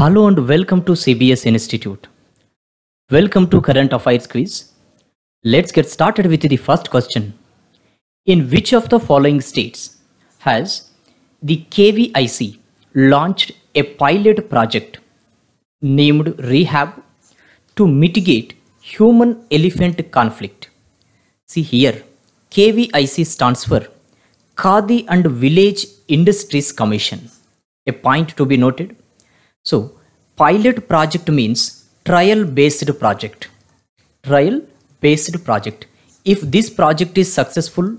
Hello and welcome to CBS Institute. Welcome to Current Affairs Quiz. Let's get started with the first question. In which of the following states has the KVIC launched a pilot project named Rehab to mitigate human elephant conflict? See here, KVIC stands for Kadi and Village Industries Commission. A point to be noted so pilot project means trial based project. Trial based project. If this project is successful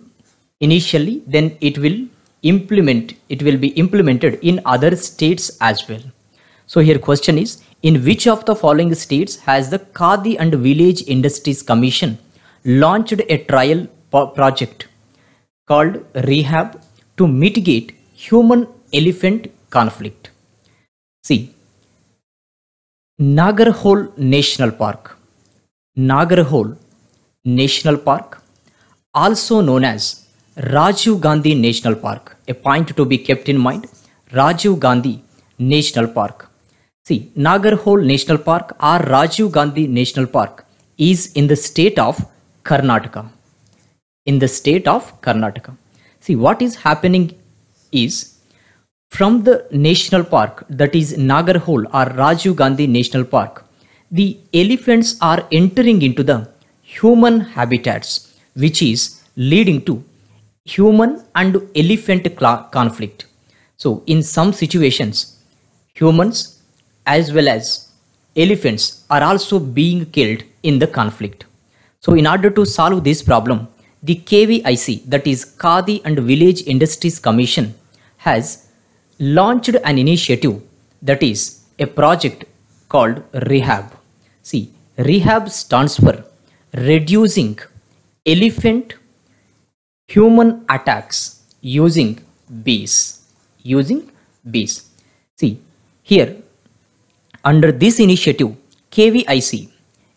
initially, then it will implement, it will be implemented in other states as well. So here question is, in which of the following states has the Khadi and Village Industries Commission launched a trial project called Rehab to mitigate human elephant conflict? See, Nagarhole National Park. Nagarhole National Park, also known as Rajiv Gandhi National Park, a point to be kept in mind, Rajiv Gandhi National Park. See, Nagarhole National Park or Rajiv Gandhi National Park is in the state of Karnataka. In the state of Karnataka. See, what is happening is from the national park, that is Nagarhole or Rajiv Gandhi National Park, the elephants are entering into the human habitats, which is leading to human and elephant conflict. So, in some situations, humans as well as elephants are also being killed in the conflict. So, in order to solve this problem, the KVIC, that is Kadi and Village Industries Commission, has launched an initiative that is a project called rehab see rehab stands for reducing elephant human attacks using bees using bees see here under this initiative kvic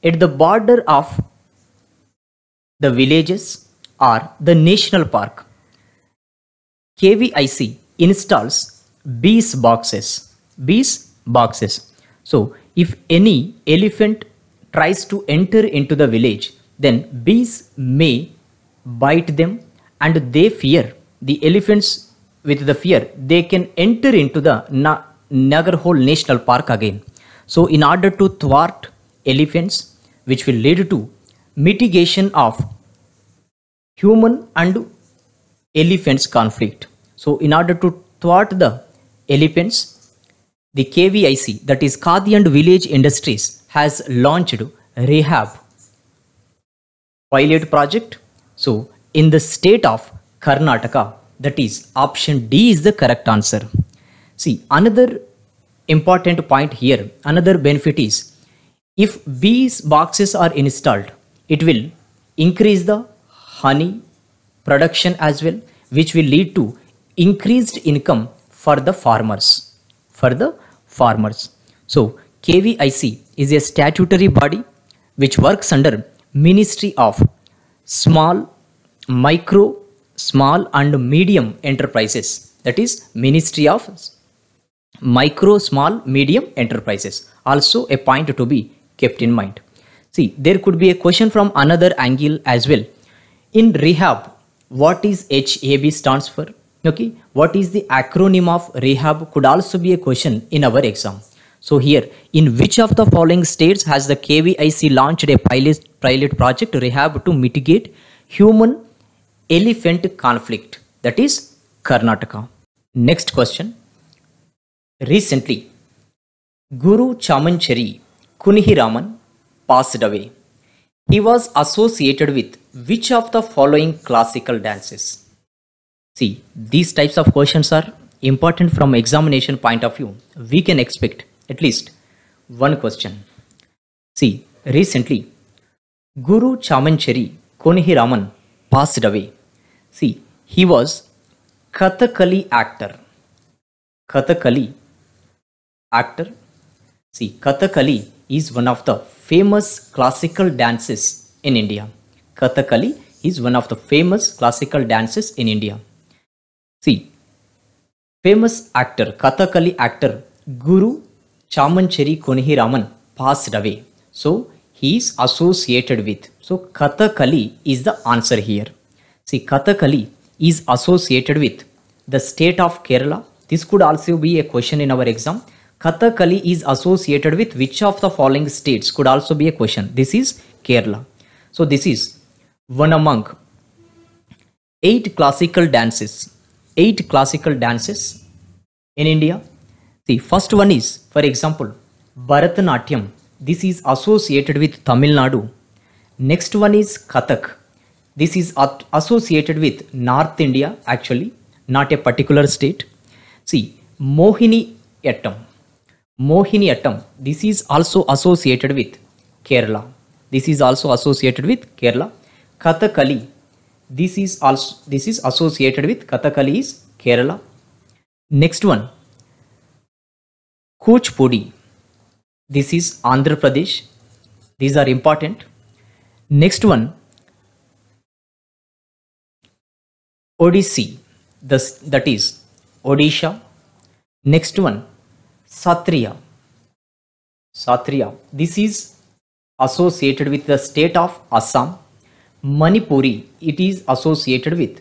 at the border of the villages or the national park kvic installs bees boxes bees boxes so if any elephant tries to enter into the village then bees may bite them and they fear the elephants with the fear they can enter into the Na- Nagarhole National Park again so in order to thwart elephants which will lead to mitigation of human and elephants conflict so in order to thwart the elephants. The KVIC, that is Khadi Village Industries, has launched Rehab pilot project. So, in the state of Karnataka, that is option D is the correct answer. See, another important point here, another benefit is if these boxes are installed, it will increase the honey production as well, which will lead to increased income for the farmers. For the farmers. So KVIC is a statutory body which works under Ministry of Small, Micro, Small and Medium Enterprises. That is Ministry of Micro, Small, Medium Enterprises. Also a point to be kept in mind. See, there could be a question from another angle as well. In rehab, what is HAB stands for? okay what is the acronym of rehab could also be a question in our exam so here in which of the following states has the kvic launched a pilot, pilot project rehab to mitigate human elephant conflict that is karnataka next question recently guru chamanchari kunihiraman passed away he was associated with which of the following classical dances See, these types of questions are important from examination point of view. We can expect at least one question. See, recently, Guru Chamanchari Konihi Raman passed away. See, he was Kathakali actor. Kathakali actor. See, Kathakali is one of the famous classical dances in India. Kathakali is one of the famous classical dances in India. See, famous actor, Kathakali actor Guru Chamancheri Raman passed away. So he is associated with. So Kathakali is the answer here. See, Kathakali is associated with the state of Kerala. This could also be a question in our exam. Kathakali is associated with which of the following states could also be a question. This is Kerala. So this is one among eight classical dances eight classical dances in India. The first one is, for example, Bharatanatyam. This is associated with Tamil Nadu. Next one is Kathak. This is associated with North India actually, not a particular state. See, Mohini Attam. Mohini Attam. This is also associated with Kerala. This is also associated with Kerala. Kathakali. This is also this is associated with Kathakali is Kerala. Next one, Kuchipudi. This is Andhra Pradesh. These are important. Next one, Odissi. that is Odisha. Next one, satriya satriya This is associated with the state of Assam. Manipuri, it is associated with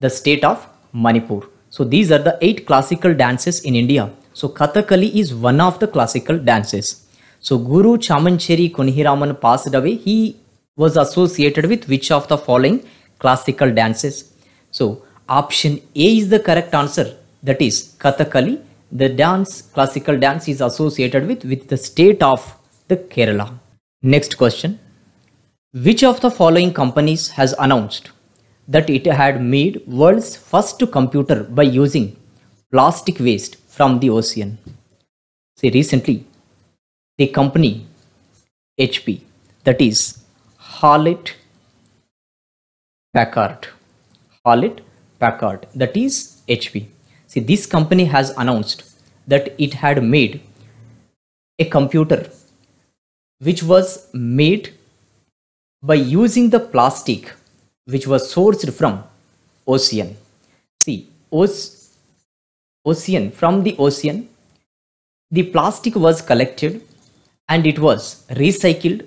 the state of Manipur. So these are the eight classical dances in India. So Kathakali is one of the classical dances. So Guru Chamancheri Kunhiraman passed away. He was associated with which of the following classical dances? So option A is the correct answer. That is Kathakali. The dance, classical dance is associated with, with the state of the Kerala. Next question. Which of the following companies has announced that it had made world's first computer by using plastic waste from the ocean? See recently the company HP that is Hewlett Packard Hewlett Packard that is HP. See this company has announced that it had made a computer which was made by using the plastic which was sourced from ocean. See, ocean, from the ocean, the plastic was collected and it was recycled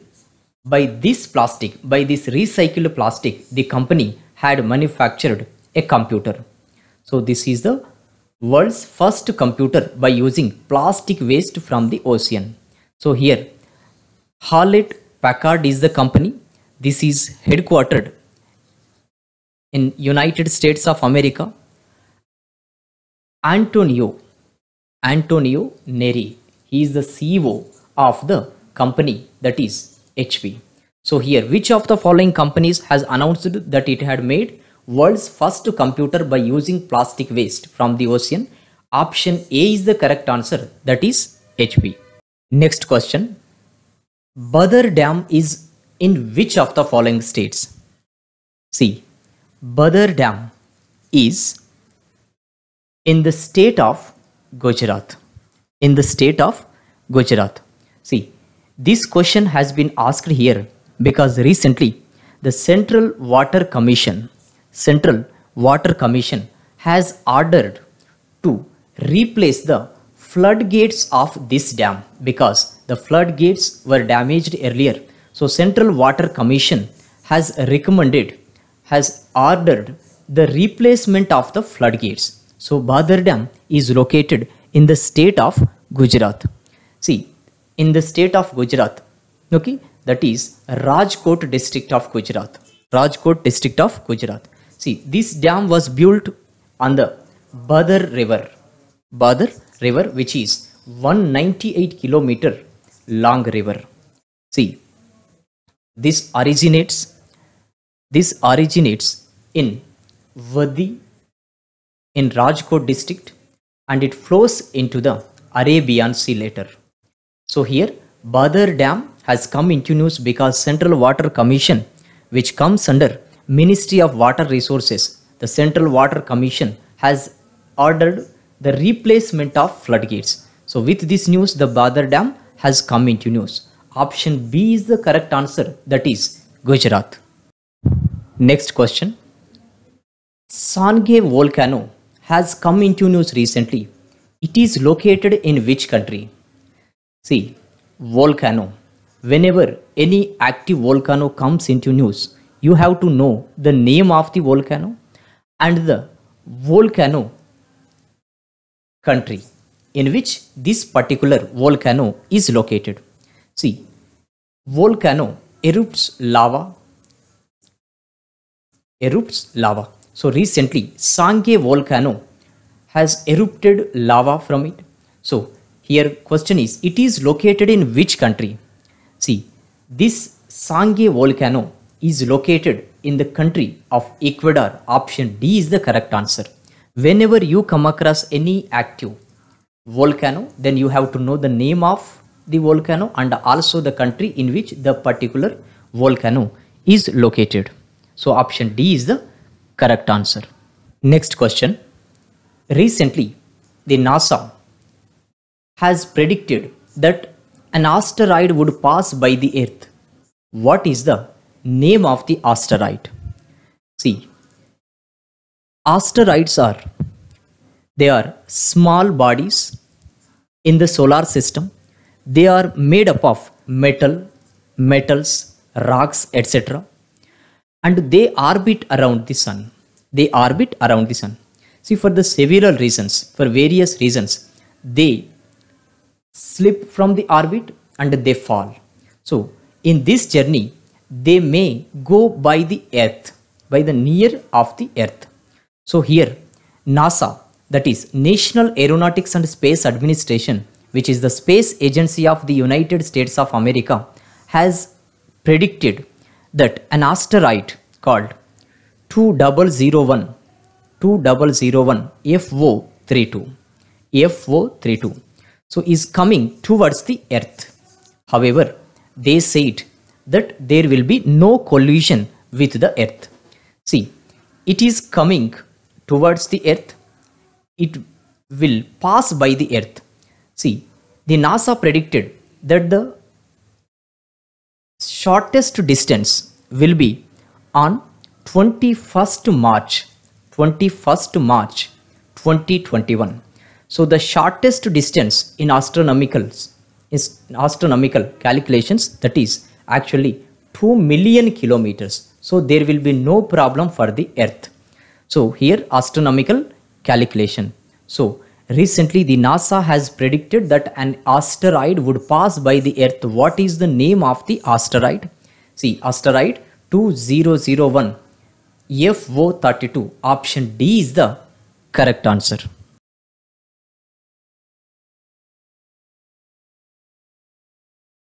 by this plastic, by this recycled plastic, the company had manufactured a computer. So this is the world's first computer by using plastic waste from the ocean. So here, Hewlett Packard is the company this is headquartered in United States of America. Antonio, Antonio Neri, he is the CEO of the company that is HP. So here, which of the following companies has announced that it had made world's first computer by using plastic waste from the ocean? Option A is the correct answer, that is HP. Next question. Badar Dam is in which of the following states? See, Badar Dam is in the state of Gujarat. In the state of Gujarat. See, this question has been asked here because recently the Central Water Commission, Central Water Commission has ordered to replace the floodgates of this dam because the floodgates were damaged earlier so Central Water Commission has recommended, has ordered the replacement of the floodgates. So Badar Dam is located in the state of Gujarat. See, in the state of Gujarat, okay, that is Rajkot district of Gujarat. Rajkot district of Gujarat. See, this dam was built on the Badar River. Badar River, which is 198 kilometer long river. See, this originates this originates in Vadi, in Rajkot district and it flows into the Arabian Sea later. So here Badar Dam has come into news because Central Water Commission which comes under Ministry of Water Resources the Central Water Commission has ordered the replacement of floodgates. So with this news the Badar Dam has come into news. Option B is the correct answer, that is Gujarat. Next question. Sangay volcano has come into news recently. It is located in which country? See, volcano. Whenever any active volcano comes into news, you have to know the name of the volcano and the volcano country in which this particular volcano is located. See, volcano erupts lava, erupts lava. So recently, Sangye volcano has erupted lava from it. So here question is, it is located in which country? See, this Sangye volcano is located in the country of Ecuador. Option D is the correct answer. Whenever you come across any active volcano, then you have to know the name of the volcano and also the country in which the particular volcano is located. So option D is the correct answer. Next question. Recently, the NASA has predicted that an asteroid would pass by the Earth. What is the name of the asteroid? See, asteroids are they are small bodies in the solar system they are made up of metal, metals, rocks, etc. And they orbit around the sun. They orbit around the sun. See, for the several reasons, for various reasons, they slip from the orbit and they fall. So, in this journey, they may go by the earth, by the near of the earth. So, here, NASA, that is National Aeronautics and Space Administration, which is the Space Agency of the United States of America, has predicted that an asteroid called 2001 2001 FO32 FO32 so is coming towards the earth however they said that there will be no collision with the earth see it is coming towards the earth it will pass by the earth See, the NASA predicted that the shortest distance will be on 21st March 21st March 2021. So the shortest distance in astronomical is astronomical calculations that is actually 2 million kilometers. So there will be no problem for the earth. So here astronomical calculation. So Recently, the NASA has predicted that an asteroid would pass by the Earth. What is the name of the asteroid? See, asteroid 2001 FO32. Option D is the correct answer.